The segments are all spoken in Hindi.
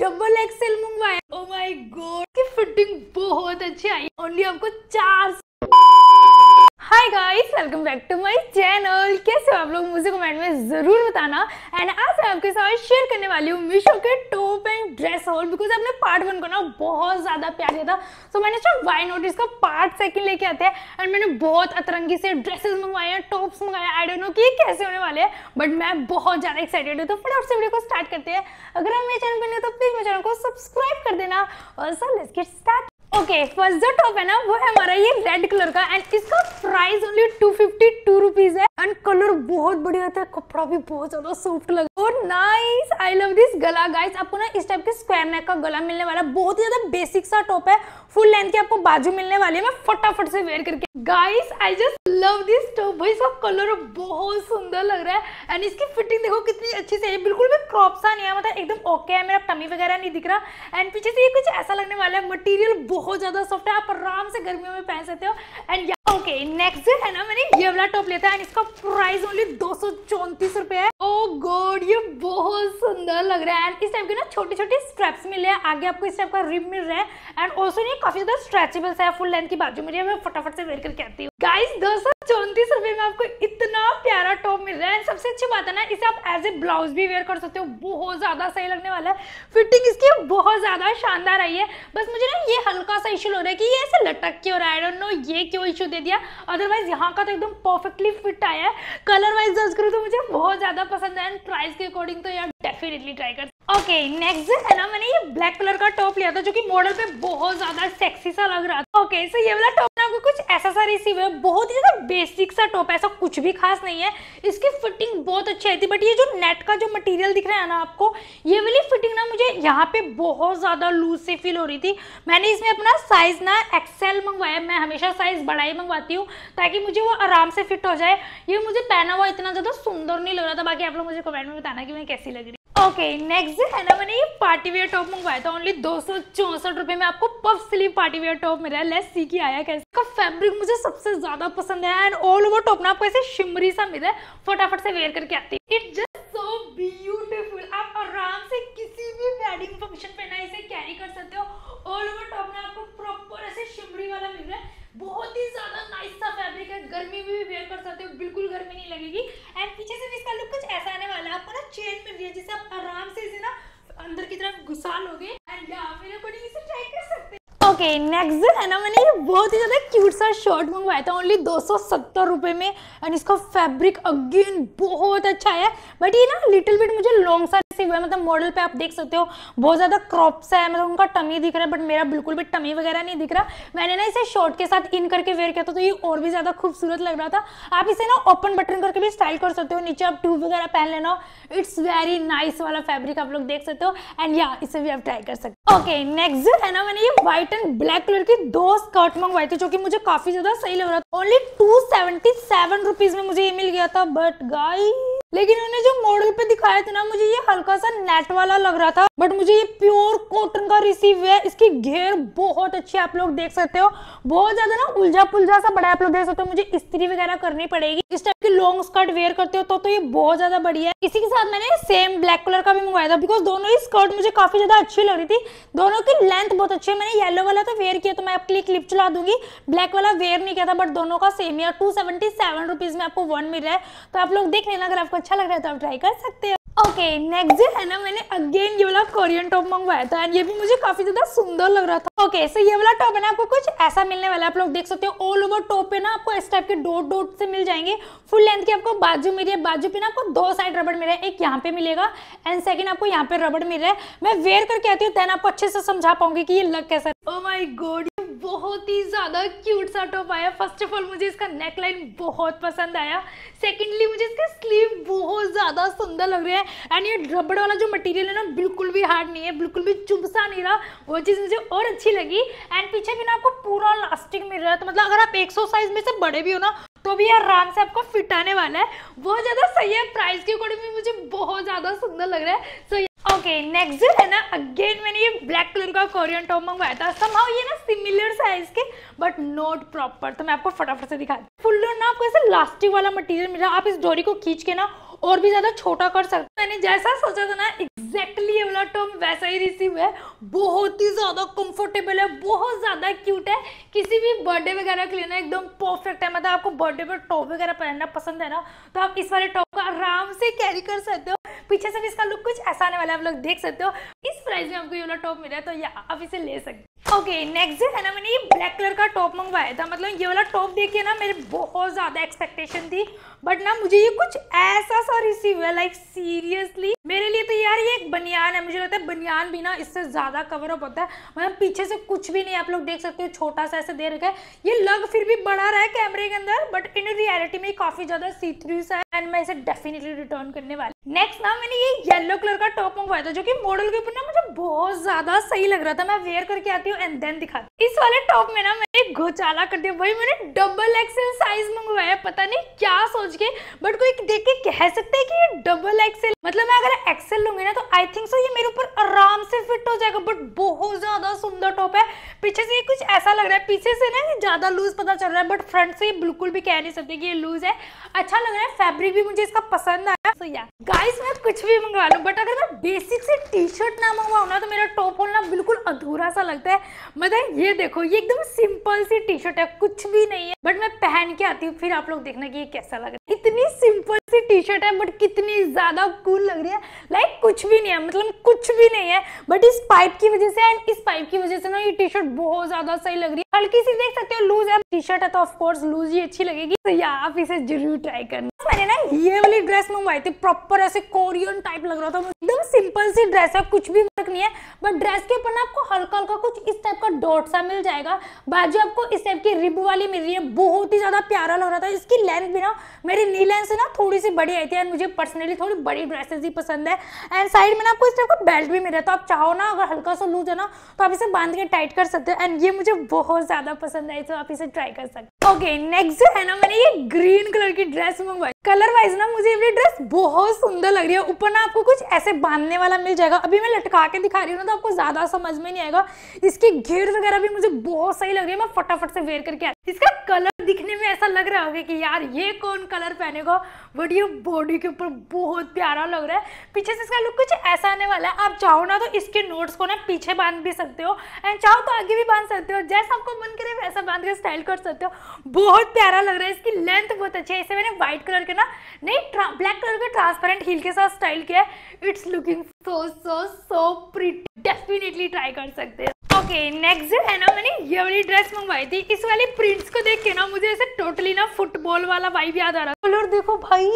डबल एक्सेल मंगवाया ओ माय गॉड की फिटिंग बहुत अच्छी आई ओनली आपको चार hi guys welcome back to my channel कैसे हो आप लोग मुझे कमेंट में ज़रूर बताना एंड आज मैं आपके साथ शेयर करने वाली हूँ मीशो के top and dress haul because आपने पार्ट वन को ना बहुत ज़्यादा प्यार दिया था सो so, मैंने सोचा वाई नोट इसका पार्ट सेकंड लेके आते हैं एंड मैंने बहुत अतरंगी से ड्रेसेस मंगवाए हैं टॉप्स मंगाए आई डोंट नो कि ये कैसे होने वाले हैं बट मैं बहुत ज़्यादा एक्साइटेड हूँ तो फटाफट से वीडियो को स्टार्ट करते हैं अगर आप मेरे चैनल पर नहीं तो प्लीज़ मेरे चैनल को सब्सक्राइब कर देना और सर let's get start okay first जो टॉप है ना वो है हमारा ये रेड कलर का एंड इसका price only two fifty two rupees है एंड कलर बहुत बढ़िया था कपड़ा भी बहुत ज्यादा सॉफ्ट लगा और नाइस आई लव दिस गला गाइस आपको ना इस टाइप के स्क्वायर नेक का गला मिलने वाला बहुत ही ज्यादा बेसिक सा टॉप है फुल लेंथ के आपको बाजू मिलने वाली है मैं फटाफट से वेयर करके guys I just love this top भाई सब कलर बहुत सुंदर लग रहा है एंड इसकी फिटिंग देखो कितनी अच्छी से है बिल्कुल भी क्रॉप सा नहीं है मतलब एकदम ओके है मेरा टमी वगैरह नहीं दिख रहा एंड पीछे से ये कुछ ऐसा लगने वाला है मटेरियल बहुत ज्यादा सॉफ्ट है आप आराम से गर्मियों में पहन सकते हो एंड ओके नेक्स्ट है ना मैंने ये वाला टॉप लेता है एंड इसका प्राइस ओनली दो सौ है ओ oh गॉड ये बहुत सुंदर लग रहा है एंड इस टाइप के ना छोटे छोटे स्ट्रेप्स मिले हैं आगे आपको इस टाइप का रिब मिल रहा है एंड ऑल्सो ये काफी ज्यादा स्ट्रेचेबल्स है फुल लेंथ की बाजू में मैं फटाफट से वेयर करके आती हूँ गाइस दो सौ चौंतीस रुपए में आपको इतना प्यारा टॉप मिल रहा है एंड सबसे अच्छी बात है ना इसे आप एज ए ब्लाउज भी वेयर कर सकते हो बहुत ज्यादा सही लगने वाला है फिटिंग इसकी बहुत ज्यादा शानदार आई है बस मुझे ना ये हल्का सा इशू हो रहा है कि ये ऐसे लटक के हो रहा है आई डोंट नो ये क्यों इशू दे दिया अदरवाइज यहाँ का तो एकदम परफेक्टली फिट आया है कलर वाइज दर्ज करूँ तो मुझे बहुत ज्यादा पसंद है एंड प्राइस के अकॉर्डिंग तो यार डेफिनेटली ट्राई कर ओके नेक्स्ट है ना मैंने ये ब्लैक कलर का टॉप लिया था जो कि मॉडल पे बहुत ज्यादा सेक्सी सा लग रहा था ओके okay, सो so ये वाला टॉप ना आपको कुछ ऐसा सा रिसीव है बहुत ही ज्यादा बेसिक सा टॉप है ऐसा कुछ भी खास नहीं है इसकी फिटिंग बहुत अच्छी आई थी बट ये जो नेट का जो मटेरियल दिख रहा है ना आपको ये वाली फिटिंग ना मुझे यहाँ पे बहुत ज्यादा लूज से फील हो रही थी मैंने इसमें अपना साइज ना एक्सेल मंगवाया मैं हमेशा साइज बड़ा ही मंगवाती हूँ ताकि मुझे वो आराम से फिट हो जाए ये मुझे पहना हुआ इतना ज्यादा सुंदर नहीं लग रहा था बाकी आप लोग मुझे कमेंट में बताना कि मैं कैसी लग रही ओके नेक्स्ट है ना मैंने ये पार्टी वेयर टॉप मंगवाया था ओनली दो सौ चौसठ रुपए में आपको puff sleeve party wear top मिला है लेस सी की आया कैसे का फैब्रिक मुझे सबसे ज्यादा पसंद है एंड ऑल ओवर टॉप ना आपको ऐसे शिमरी सा मिला है फटाफट से वेयर करके आती है इट जस्ट सो ब्यूटीफुल आप आराम से किसी भी वेडिंग फंक्शन पे ना इसे कैरी कर सकते हो ऑल ओवर टॉप ना आपको प्रॉपर ऐसे शिमरी वाला मिल रहा है बहुत ही ज्यादा नाइस सा फैब्रिक है गर्मी में भी वेयर कर सकते हो बिल्कुल गर्मी नहीं लगेगी एंड पीछे से भी इसका लुक ओके नेक्स्ट है ना मैंने ये बहुत ही ज़्यादा क्यूट सा शर्ट मंगवाया था ओनली दो सौ रुपये में एंड इसका फैब्रिक अगेन बहुत अच्छा है बट ये ना लिटिल बिट मुझे लॉन्ग सा हुआ है मतलब मॉडल पे आप देख सकते हो बहुत ज़्यादा क्रॉप सा है मतलब उनका टमी दिख रहा है बट मेरा बिल्कुल भी टमी वगैरह नहीं दिख रहा मैंने ना इसे शॉर्ट के साथ इन करके वेयर किया था तो ये और भी ज़्यादा खूबसूरत लग रहा था आप इसे ना ओपन बटन करके भी स्टाइल कर सकते हो नीचे आप ट्यूब वगैरह पहन लेना इट्स वेरी नाइस वाला फेब्रिक आप लोग देख सकते हो एंड या इसे भी आप ट्राई कर सकते हो ओके नेक्स्ट जो है ना मैंने ये व्हाइट एंड ब्लैक कलर की दो स्कर्ट मंगवाई थी जो की मुझे काफ़ी ज़्यादा सही लग रहा था only two seventy seven rupees में मुझे ये मिल गया था बट गाई लेकिन उन्होंने जो मॉडल पे पाया थे ना मुझे ये हल्का सा नेट वाला लग रहा था बट मुझे ये प्योर कॉटन का रिसीव है इसकी घेर बहुत अच्छी आप लोग देख सकते हो बहुत ज्यादा ना उलझा पुलझा सा बड़ा आप लोग देख सकते हो मुझे स्त्री वगैरह करनी पड़ेगी इस टाइप की लॉन्ग स्कर्ट वेयर करते हो तो, तो ये बहुत ज्यादा बढ़िया है इसी के साथ मैंने सेम ब्लैक कलर का भी मंगवाया था बिकॉज दोनों ही स्कर्ट मुझे काफी ज्यादा अच्छी लग रही थी दोनों की लेंथ बहुत अच्छी है मैंने येलो वाला तो वेयर किया तो मैं आपके लिए क्लिप चला दूंगी ब्लैक वाला वेयर नहीं किया था बट दोनों का सेम है टू सेवेंटी में आपको वन मिल रहा है तो आप लोग देख लेना अगर आपको अच्छा लग रहा है तो आप ट्राई कर सकते हो ओके नेक्स्ट जो है ना मैंने अगेन ये वाला कोरियन टॉप मंगवाया था एंड ये भी मुझे काफी ज्यादा सुंदर लग रहा था ओके okay, सो so ये वाला टॉप है ना आपको कुछ ऐसा मिलने वाला है आप लोग देख सकते हो ऑल ओवर टॉप पे ना आपको इस टाइप के डोट डोट से मिल जाएंगे फुल लेंथ के आपको बाजू मिल रही है बाजू पे ना आपको दो साइड रबड़ मिल रहा है एक यहाँ पे मिलेगा एंड सेकेंड आपको यहाँ पे रबड़ मिल रहा है मैं वेयर करके आती हूँ देन आपको अच्छे से समझा पाऊंगी की ये लग कैसा ओ माई गोड बहुत ही ज़्यादा क्यूट सा टॉप आया फर्स्ट ऑफ ऑल मुझे इसका नेकलाइन बहुत पसंद आया सेकेंडली मुझे इसका स्लीव बहुत ज़्यादा सुंदर लग रहा है एंड ये रबड़ वाला जो मटेरियल है ना बिल्कुल भी हार्ड नहीं है बिल्कुल भी चुभसा नहीं रहा वो चीज़ मुझे और अच्छी लगी एंड पीछे भी ना आपको पूरा लास्टिक मिल रहा है तो मतलब अगर आप एक साइज में से बड़े भी हो ना तो भी आराम से आपको फिट आने वाला है बहुत ज़्यादा सही है प्राइस के अकॉर्डिंग भी मुझे बहुत ज़्यादा सुंदर लग रहा है सो so, ओके नेक्स्ट जो है ना अगेन मैंने ये ब्लैक कलर का कोरियन टॉप मंगवाया था समाउ ये ना सिमिलर साइज के बट नॉट प्रॉपर तो मैं आपको फटाफट से दिखा फुल ना आपको ऐसे लास्टिक वाला मटेरियल मिला आप इस डोरी को खींच के ना और भी ज़्यादा छोटा कर सकते मैंने जैसा सोचा था ना एग्जैक्टली टर्म वैसा ही रिसीव है बहुत ही ज़्यादा कंफर्टेबल है बहुत ज़्यादा क्यूट है किसी भी बर्थडे वगैरह के लिए ना एकदम परफेक्ट है मतलब आपको बर्थडे पर टॉप वगैरह पहनना पसंद है ना तो आप इस वाले टॉप को आराम से कैरी कर सकते हो पीछे से भी इसका लुक कुछ ऐसा आने वाला है आप लोग देख सकते हो इस प्राइस में आपको ये वाला टॉप मिला है तो या आप इसे ले सकते हो ओके नेक्स्ट है ना मैंने ये ब्लैक कलर का टॉप मंगवाया था मतलब ये वाला टॉप देख के ना मेरे बहुत ज़्यादा एक्सपेक्टेशन थी बट ना मुझे ये कुछ ऐसा सा रिसीव हुआ लाइक सीरियसली मेरे लिए तो यार ये एक बनियान है मुझे लगता है बनियान भी ना इससे ज़्यादा कवर अप होता है मतलब पीछे से कुछ भी नहीं आप लोग देख सकते हो छोटा सा ऐसे दे रखा है ये लग फिर भी बड़ा रहा है कैमरे के अंदर बट इन रियलिटी में काफ़ी ज़्यादा सी सा है एंड मैं इसे डेफिनेटली रिटर्न करने वाली नेक्स्ट ना मैंने ये येलो कलर का टॉप मंगवाया था जो कि मॉडल के ऊपर ना मुझे बहुत ज्यादा सही लग रहा था मैं वेयर करके आती हूँ एंड देन दिखा इस वाले टॉप में ना मैंने घोचाला कर दिया वही मैंने डबल एक्सएल साइज मंगवाया पता नहीं क्या सोच के बट कोई देख के कह सकते हैं कि ये डबल एक्सएल मतलब मैं अगर एक्सेल लूंगी ना तो आई थिंक सो ये मेरे ऊपर आराम से फिट हो जाएगा बट बहुत ज़्यादा सुंदर टॉप है पीछे से ये कुछ ऐसा लग रहा है पीछे से ना ये ज़्यादा लूज़ पता चल रहा है बट फ्रंट से ये बिल्कुल भी कह नहीं सकते कि ये लूज़ है अच्छा लग रहा है फैब्रिक भी मुझे इसका पसंद आया सो यार गाइस मैं कुछ भी मंगवा लू बट अगर मैं बेसिक से टी शर्ट ना मंगवाऊ ना तो मेरा टॉप होना बिल्कुल अधूरा सा लगता है मतलब ये देखो ये एकदम सिंपल सी टी शर्ट है कुछ भी नहीं है बट मैं पहन के आती हूँ फिर आप लोग देखना कि ये कैसा लग रहा है इतनी सिंपल सी टी शर्ट है बट कितनी ज़्यादा कूल कूल लग रही है लाइक like, कुछ भी नहीं है मतलब कुछ भी नहीं है बट इस पाइप की वजह से एंड इस पाइप की वजह से ना ये टी शर्ट बहुत ज़्यादा सही लग रही है हल्की सी देख सकते हो लूज है टी शर्ट है तो ऑफकोर्स लूज ही अच्छी लगेगी तो या आप इसे जरूर ट्राई करना मैंने ना ये वाली ड्रेस मंगवाई थी प्रॉपर ऐसे कोरियन टाइप लग रहा था एकदम सिंपल सी ड्रेस है कुछ भी वर्क नहीं है बट ड्रेस के ऊपर ना आपको हल्का हल्का कुछ इस टाइप का डॉट सा मिल जाएगा बाजू आपको इस टाइप की रिब वाली मिल रही है बहुत ही ज्यादा प्यारा लग रहा था इसकी लेंथ भी ना मेरी नी लेंथ से ना थोड़ी सी बड़ी आई थी एंड मुझे पर्सनली थोड़ी बड़ी ड्रेसेस ही पसंद है एंड साइड में ना आपको इस टाइप का बेल्ट भी मिल रहा है तो आप चाहो ना अगर हल्का सा लूज है ना तो आप इसे बांध के टाइट कर सकते हो एंड ये मुझे बहुत ज़्यादा पसंद आए तो आप इसे ट्राई कर सकते हैं ओके नेक्स्ट जो है ना मैंने ये ग्रीन कलर की ड्रेस मंगवाई कलर वाइज ना मुझे ये ड्रेस बहुत सुंदर लग रही है ऊपर ना आपको कुछ ऐसे बांधने वाला मिल जाएगा अभी मैं लटका के दिखा रही हूँ ना तो आपको ज्यादा समझ में नहीं आएगा इसकी घेर वगैरह भी मुझे बहुत सही लग रही है मैं फटाफट से वेयर करके आया इसका कलर दिखने में ऐसा लग रहा होगा कि यार ये कौन कलर पहनेगा बट ये बॉडी के ऊपर बहुत प्यारा लग रहा है पीछे से इसका लुक कुछ ऐसा आने वाला है आप चाहो ना तो इसके नोट्स को ना पीछे बांध भी सकते हो एंड चाहो तो आगे भी बांध सकते हो जैसा आपको मन करे वैसा बांध के स्टाइल कर सकते हो बहुत प्यारा लग रहा है इसकी लेंथ बहुत अच्छी है इसे मैंने व्हाइट कलर के ना नहीं ब्लैक कलर के ट्रांसपेरेंट हील के साथ स्टाइल किया है it's looking so so so pretty definitely try कर सकते हैं ओके नेक्स्ट जो है ना मैंने ये वाली ड्रेस मंगवाई थी इस वाले प्रिंट्स को देख के ना मुझे ऐसे टोटली ना फुटबॉल वाला वाइब याद आ रहा कलर देखो भाई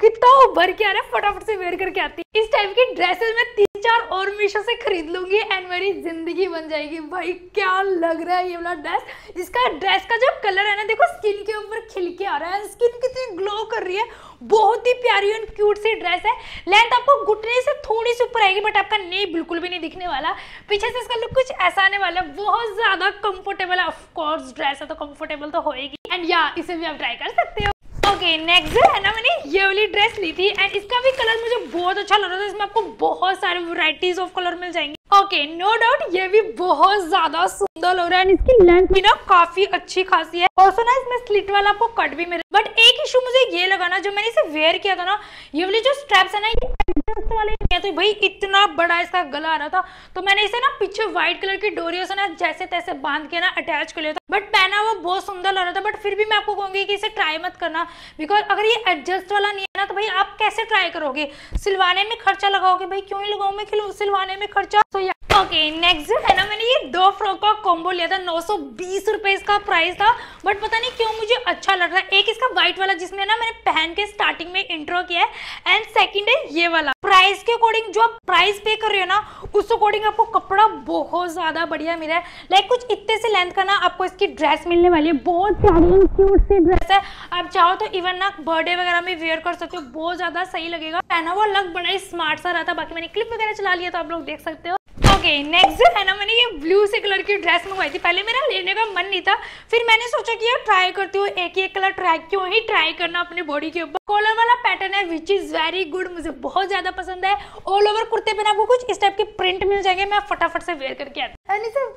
कितना उभर के आ रहा है फटाफट से वेयर करके आती इस टाइप की ड्रेसेस मैं तीन चार और मीशो से खरीद लूंगी एंड मेरी जिंदगी बन जाएगी भाई क्या लग रहा है ये वाला ड्रेस इसका ड्रेस का जो कलर है ना देखो स्किन के ऊपर खिलके आ रहा है स्किन कितनी ग्लो कर रही है बहुत ही प्यारी एंड क्यूट सी ड्रेस है लेंथ आपको घुटने से थोड़ी से ऊपर आएगी बट आपका नेप बिल्कुल भी नहीं दिखने वाला पीछे से इसका लुक कुछ ऐसा आने वाला है बहुत ज़्यादा कंफर्टेबल है ऑफकोर्स ड्रेस है तो कंफर्टेबल तो होगी एंड या इसे भी आप ट्राई कर सकते हो ओके नेक्स्ट है ना मैंने ये वाली ड्रेस ली थी एंड इसका भी कलर मुझे बहुत अच्छा लग रहा था इसमें आपको बहुत सारे वराइटीज ऑफ कलर मिल जाएंगे ओके नो डाउट ये भी बहुत ज्यादा सुंदर लग रहा है एंड इसकी लेंथ भी ना काफी अच्छी खासी है और सुना इसमें स्लिट वाला आपको कट भी मिल बट एक इशू मुझे ये लगा ना जब मैंने इसे वेयर किया था ना ये वाले जो स्ट्रैप्स है ना ये एडजस्ट वाले नहीं है तो भाई इतना बड़ा इसका गला आ रहा था तो मैंने इसे ना पीछे व्हाइट कलर की डोरियों से ना जैसे तैसे बांध के ना अटैच कर लिया था बट पहना वो बहुत सुंदर लग रहा था बट फिर भी मैं आपको कहूंगी कि इसे ट्राई मत करना बिकॉज अगर ये एडजस्ट वाला नहीं है ना तो भाई आप कैसे ट्राई करोगे सिलवाने में खर्चा लगाओगे भाई क्यों ही लगाऊ मैं सिलवाने में खर्चा तो यार ओके नेक्स्ट जो है ना मैंने ये दो फ्रॉक का कॉम्बो लिया था नौ सौ बीस रुपए इसका प्राइस था बट पता नहीं क्यों मुझे अच्छा लग रहा है एक इसका व्हाइट वाला जिसमें ना मैंने पहन के स्टार्टिंग में इंट्रो किया है एंड सेकंड है ये वाला प्राइस के अकॉर्डिंग जो आप प्राइस पे कर रहे हो ना उस अकॉर्डिंग आपको कपड़ा बहुत ज्यादा बढ़िया मिला है लाइक कुछ इतने से लेंथ का ना आपको इसकी ड्रेस मिलने वाली है बहुत प्यारी क्यूट सी ड्रेस है आप चाहो तो इवन ना बर्थडे वगैरह में वेयर कर सकते हो बहुत ज्यादा सही लगेगा पहना हुआ लग बड़ा ही स्मार्ट सा रहा था बाकी मैंने क्लिप वगैरह चला लिया तो आप लोग देख सकते हो ओके नेक्स्ट जो है ना मैंने ये ब्लू से कलर की ड्रेस मंगवाई थी पहले मेरा लेने का मन नहीं था फिर मैंने सोचा कि यार ट्राई करती हूँ एक एक कलर ट्राई क्यों ही ट्राई करना अपने बॉडी के ऊपर कॉलर वाला पैटर्न है विच इज़ वेरी गुड मुझे बहुत ज़्यादा पसंद है ऑल ओवर कुर्ते पे आपको कुछ इस टाइप के प्रिंट मिल जाएंगे मैं फटाफट से वेयर करके आती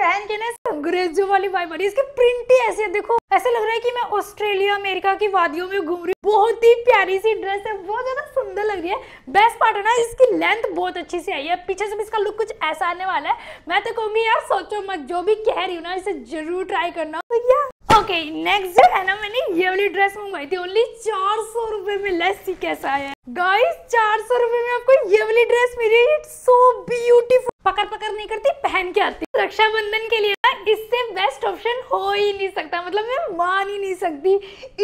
पहन के ना अंग्रेजों वाली बाई आ इसकी प्रिंट ही ऐसी देखो ऐसा लग रहा है की मैं ऑस्ट्रेलिया अमेरिका की वादियों में घूम रही हूँ बहुत ही प्यारी सी ड्रेस है बहुत ज़्यादा सुंदर लग रही है बेस्ट पार्ट है ना इसकी लेंथ बहुत अच्छी सी आई है पीछे से इसका लुक कुछ ऐसा आने वाला है मैं तो कहूंगी यार सोचो मत जो भी कह रही हूँ ना इसे जरूर ट्राई करना भैया ओके नेक्स्ट जो है ना मैंने ये वाली ड्रेस मंगवाई थी ओनली चार सौ रुपए में लेस कैसा है गाइस चार सौ रुपए में आपको ये वाली ड्रेस मिली इट्स सो ब्यूटीफुल पकड़ पकड़ नहीं करती पहन के आती रक्षाबंधन के लिए ना इससे बेस्ट ऑप्शन हो ही नहीं सकता मतलब मैं मान ही नहीं सकती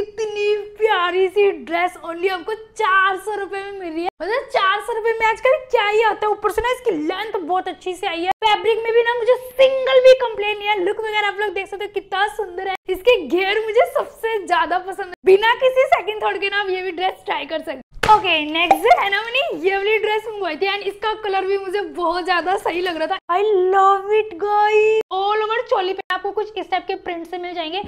इतनी प्यारी सी ड्रेस ओनली आपको चार सौ रुपए में मिल रही है मतलब चार सौ रुपए में आजकल क्या ही आता है ऊपर से ना इसकी लेंथ बहुत अच्छी से आई है फैब्रिक में भी ना मुझे सिंगल भी कम्प्लेन नहीं है लुक वगैरह आप लोग देख सकते हो कितना सुंदर है इसके घेर मुझे सबसे ज्यादा पसंद है बिना किसी सेकंड थॉट के ना आप ये भी ड्रेस ट्राई कर सकते ओके नेक्स्ट जो है ना मैंने ये वाली ड्रेस मंगवाई थी एंड इसका कलर भी मुझे बहुत ज्यादा सही लग रहा था I love it guys all over choli आपको कुछ इस टाइप के प्रिंट से मिल जाएंगे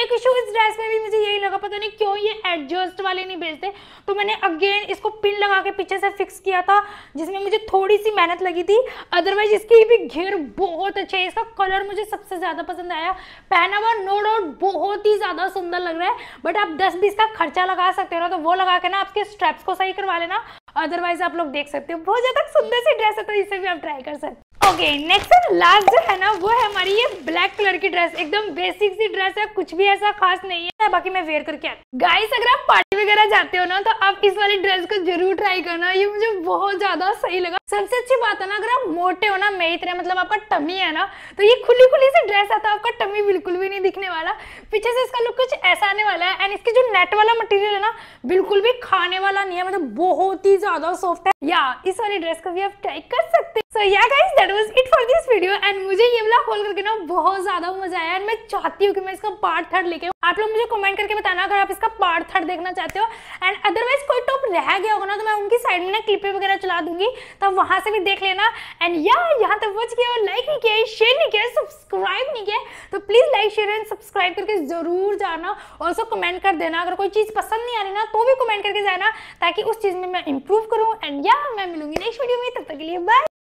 एक इशू इस ड्रेस में भी मुझे यही लगा पता नहीं क्यों ये एडजस्ट वाले नहीं भेजते तो मैंने अगेन इसको पिन लगा के पीछे से फिक्स किया था जिसमें मुझे थोड़ी सी मेहनत लगी थी अदरवाइज इसकी भी घेर बहुत अच्छे है इसका कलर मुझे सबसे ज़्यादा पसंद आया पहना हुआ नो डाउट बहुत ही ज़्यादा सुंदर लग रहा है बट आप दस बीस का खर्चा लगा सकते हो ना तो वो लगा के ना आपके स्ट्रेप्स को सही करवा लेना अदरवाइज आप लोग देख सकते हो बहुत ज़्यादा सुंदर सी ड्रेस है तो इसे भी आप ट्राई कर सकते हो ओके नेक्स्ट एंड लास्ट जो है ना वो है हमारी ये ब्लैक कलर की ड्रेस एकदम बेसिक सी ड्रेस है कुछ भी ऐसा खास नहीं है बाकी मैं वेयर करके आती गाइस अगर आप पार्टी वगैरह जाते हो ना तो आप इस वाली ड्रेस को जरूर ट्राई करना ये मुझे बहुत ज्यादा सही लगा सबसे अच्छी बात है ना अगर आप मोटे हो ना मेरी तरह मतलब आपका टमी है ना तो ये खुली खुली सी ड्रेस आता है तो आपका टमी बिल्कुल भी नहीं दिखने वाला पीछे से इसका लुक कुछ ऐसा आने वाला है एंड इसकी जो नेट वाला मटेरियल है ना बिल्कुल भी खाने वाला नहीं है मतलब बहुत ही ज्यादा सॉफ्ट है या इस वाली ड्रेस को भी आप ट्राई कर सकते सो या guys that that was it for this video and मुझे ये वाला खोल करके ना बहुत ज़्यादा मजा आया एंड मैं चाहती हूँ कि मैं इसका पार्ट थर्ड लेके आप लोग मुझे कमेंट करके बताना अगर आप इसका पार्ट थर्ड देखना चाहते हो एंड अदरवाइज कोई टॉप रह गया होगा ना तो मैं उनकी साइड में ना क्लिपे वगैरह चला दूंगी तो वहां से भी देख लेना एंड या यहाँ तक वॉच किया लाइक नहीं किया शेयर नहीं किया सब्सक्राइब नहीं किया तो please like share and subscribe करके ज़रूर जाना और उसको कमेंट कर देना अगर कोई चीज़ पसंद नहीं आ रही ना तो भी कमेंट करके जाना ताकि उस चीज़ में मैं इंप्रूव करूँ एंड या मैं मिलूंगी नेक्स्ट वीडियो में तब तक के लिए बाय